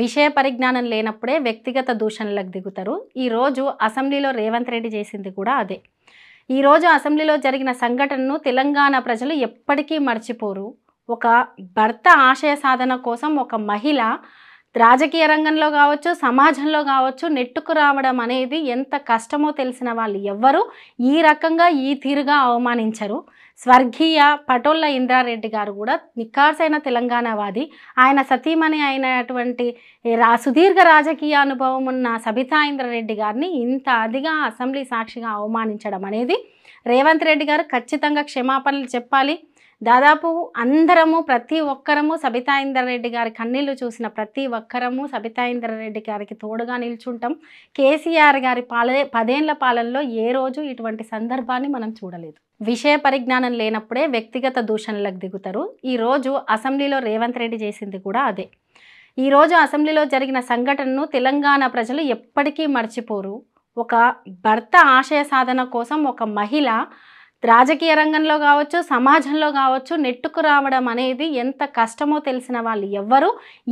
విషయ పరిజ్ఞానం లేనప్పుడే వ్యక్తిగత దూషణలకు దిగుతారు ఈరోజు అసెంబ్లీలో రేవంత్ రెడ్డి చేసింది కూడా అదే ఈరోజు అసెంబ్లీలో జరిగిన సంఘటనను తెలంగాణ ప్రజలు ఎప్పటికీ మర్చిపోరు ఒక భర్త ఆశయ సాధన కోసం ఒక మహిళ రాజకీయ రంగంలో కావచ్చు సమాజంలో కావచ్చు నెట్టుకు రావడం అనేది ఎంత కష్టమో తెలిసిన వాళ్ళు ఎవ్వరూ ఈ రకంగా ఈ తీరుగా అవమానించరు స్వర్గీయ పటోళ్ళ ఇంద్రారెడ్డి గారు కూడా నిఖార్సైన తెలంగాణవాది ఆయన సతీమణి అయినటువంటి రా సుదీర్ఘ రాజకీయ అనుభవం ఉన్న సబితా ఇంద్రారెడ్డి గారిని ఇంత అదిగా అసెంబ్లీ సాక్షిగా అవమానించడం అనేది రేవంత్ రెడ్డి గారు ఖచ్చితంగా క్షమాపణలు చెప్పాలి దాదాపు అందరము ప్రతి ఒక్కరము సబితాయిందర్ రెడ్డి గారి కన్నీళ్లు చూసిన ప్రతి ఒక్కరము సబితాయిందర్ రెడ్డి గారికి తోడుగా నిల్చుంటాం కేసీఆర్ గారి పాలే పదేళ్ల పాలనలో ఏ రోజు ఇటువంటి సందర్భాన్ని మనం చూడలేదు విషయ పరిజ్ఞానం లేనప్పుడే వ్యక్తిగత దూషణలకు దిగుతారు ఈరోజు అసెంబ్లీలో రేవంత్ రెడ్డి చేసింది కూడా అదే ఈరోజు అసెంబ్లీలో జరిగిన సంఘటనను తెలంగాణ ప్రజలు ఎప్పటికీ మర్చిపోరు ఒక భర్త ఆశయ సాధన కోసం ఒక మహిళ రాజకీయ రంగంలో కావచ్చు సమాజంలో కావచ్చు నెట్టుకు రావడం అనేది ఎంత కష్టమో తెలిసిన వాళ్ళు ఎవ్వరు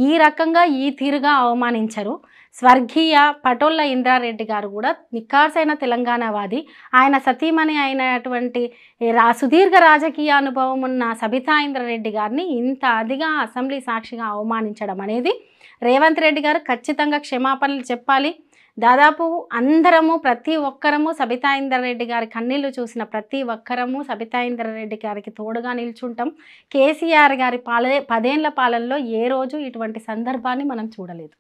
ఈ రకంగా ఈ తీరుగా అవమానించరు స్వర్గీయ పటోళ్ళ ఇంద్రారెడ్డి గారు కూడా నిఖార్సైన తెలంగాణవాది ఆయన సతీమణి అయినటువంటి సుదీర్ఘ రాజకీయ అనుభవం ఉన్న సబితా ఇంద్రారెడ్డి గారిని ఇంత అదిగా అసెంబ్లీ సాక్షిగా అవమానించడం అనేది రేవంత్ రెడ్డి గారు ఖచ్చితంగా క్షమాపణలు చెప్పాలి దాదాపు అందరము ప్రతి ఒక్కరము సబితాయిందర్ రెడ్డి గారి కన్నీళ్లు చూసిన ప్రతి ఒక్కరము సబితాయిందర్ రెడ్డి గారికి తోడుగా నిల్చుంటాం కేసీఆర్ గారి పాలే పదేళ్ల పాలనలో ఏ రోజు ఇటువంటి సందర్భాన్ని మనం చూడలేదు